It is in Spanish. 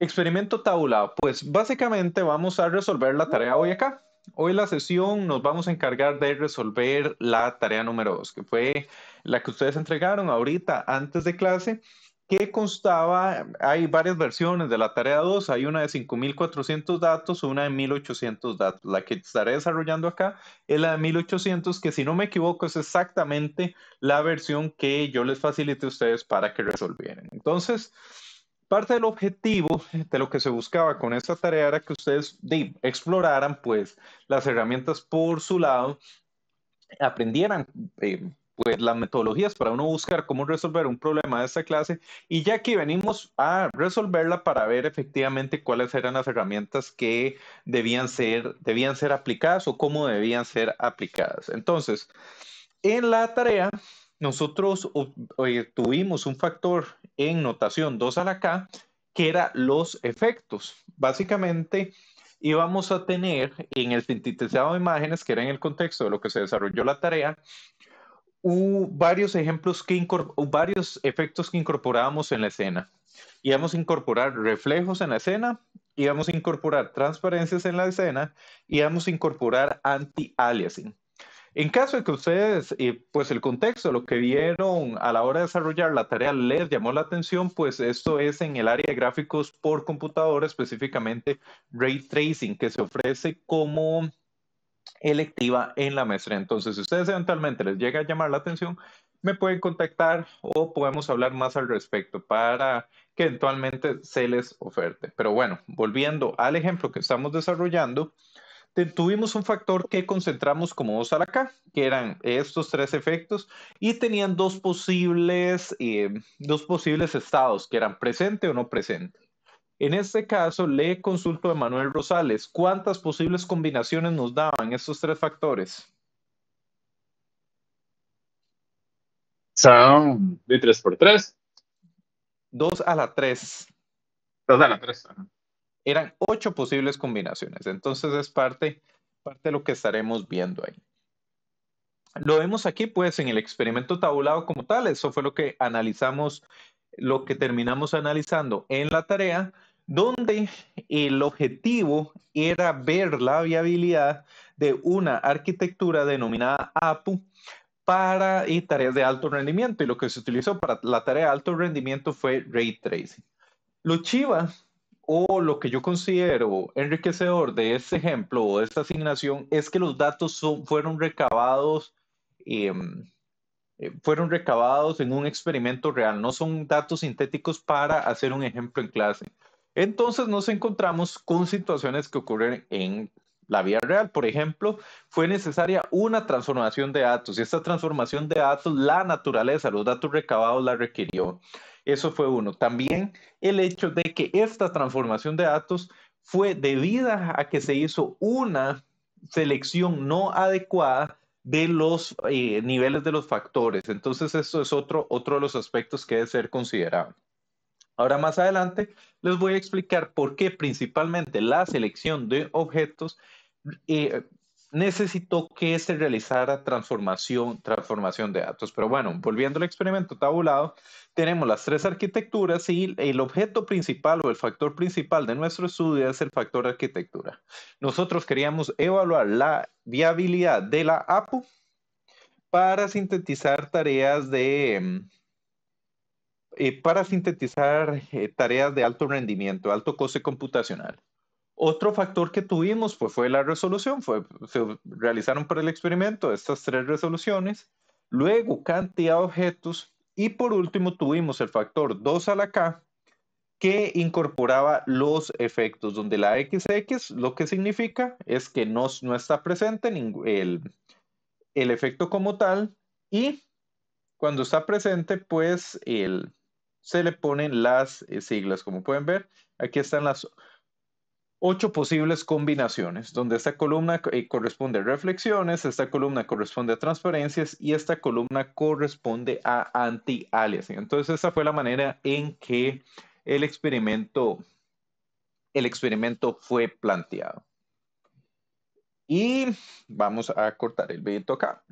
Experimento tabulado. Pues básicamente vamos a resolver la tarea hoy acá. Hoy la sesión nos vamos a encargar de resolver la tarea número 2, que fue la que ustedes entregaron ahorita antes de clase, que constaba, hay varias versiones de la tarea 2, hay una de 5.400 datos, una de 1.800 datos. La que estaré desarrollando acá es la de 1.800, que si no me equivoco es exactamente la versión que yo les facilité a ustedes para que resolvieran. Entonces... Parte del objetivo de lo que se buscaba con esta tarea era que ustedes exploraran pues las herramientas por su lado, aprendieran eh, pues las metodologías para uno buscar cómo resolver un problema de esta clase y ya que venimos a resolverla para ver efectivamente cuáles eran las herramientas que debían ser, debían ser aplicadas o cómo debían ser aplicadas. Entonces, en la tarea nosotros eh, tuvimos un factor en notación 2 a la K que era los efectos. Básicamente íbamos a tener en el sintetizado de imágenes, que era en el contexto de lo que se desarrolló la tarea, varios ejemplos que varios efectos que incorporábamos en la escena. Íbamos a incorporar reflejos en la escena, íbamos a incorporar transparencias en la escena, íbamos a incorporar anti-aliasing. En caso de que ustedes, eh, pues el contexto, lo que vieron a la hora de desarrollar la tarea les llamó la atención, pues esto es en el área de gráficos por computadora, específicamente ray tracing, que se ofrece como electiva en la maestría. Entonces, si ustedes eventualmente les llega a llamar la atención, me pueden contactar o podemos hablar más al respecto para que eventualmente se les oferte. Pero bueno, volviendo al ejemplo que estamos desarrollando, tuvimos un factor que concentramos como dos a la K, que eran estos tres efectos, y tenían dos posibles, eh, dos posibles estados, que eran presente o no presente. En este caso, le consulto a Manuel Rosales, ¿cuántas posibles combinaciones nos daban estos tres factores? Son de 3 por 3. 2 a la 3. 2 a la 3 eran ocho posibles combinaciones. Entonces es parte, parte de lo que estaremos viendo ahí. Lo vemos aquí, pues, en el experimento tabulado como tal. Eso fue lo que analizamos, lo que terminamos analizando en la tarea, donde el objetivo era ver la viabilidad de una arquitectura denominada APU para tareas de alto rendimiento. Y lo que se utilizó para la tarea de alto rendimiento fue ray tracing. Lo chiva o lo que yo considero enriquecedor de este ejemplo o de esta asignación es que los datos fueron recabados em, eh, fueron recabados en un experimento real, no son datos sintéticos para hacer un ejemplo en clase. Entonces nos encontramos con situaciones que ocurren en la vía real, por ejemplo, fue necesaria una transformación de datos y esta transformación de datos, la naturaleza, los datos recabados la requirió. Eso fue uno. También el hecho de que esta transformación de datos fue debida a que se hizo una selección no adecuada de los eh, niveles de los factores. Entonces, esto es otro, otro de los aspectos que debe ser considerado. Ahora más adelante les voy a explicar por qué principalmente la selección de objetos eh, necesitó que se realizara transformación, transformación de datos. Pero bueno, volviendo al experimento tabulado, tenemos las tres arquitecturas y el objeto principal o el factor principal de nuestro estudio es el factor arquitectura. Nosotros queríamos evaluar la viabilidad de la APU para sintetizar tareas de... Eh, para sintetizar eh, tareas de alto rendimiento, alto coste computacional. Otro factor que tuvimos pues, fue la resolución, fue, se realizaron para el experimento estas tres resoluciones, luego cantidad de objetos y por último tuvimos el factor 2 a la K que incorporaba los efectos, donde la XX lo que significa es que no, no está presente el, el efecto como tal y cuando está presente pues el, se le ponen las eh, siglas, como pueden ver, aquí están las ocho posibles combinaciones, donde esta columna eh, corresponde a reflexiones, esta columna corresponde a transferencias y esta columna corresponde a anti Entonces, esa fue la manera en que el experimento, el experimento fue planteado. Y vamos a cortar el video acá.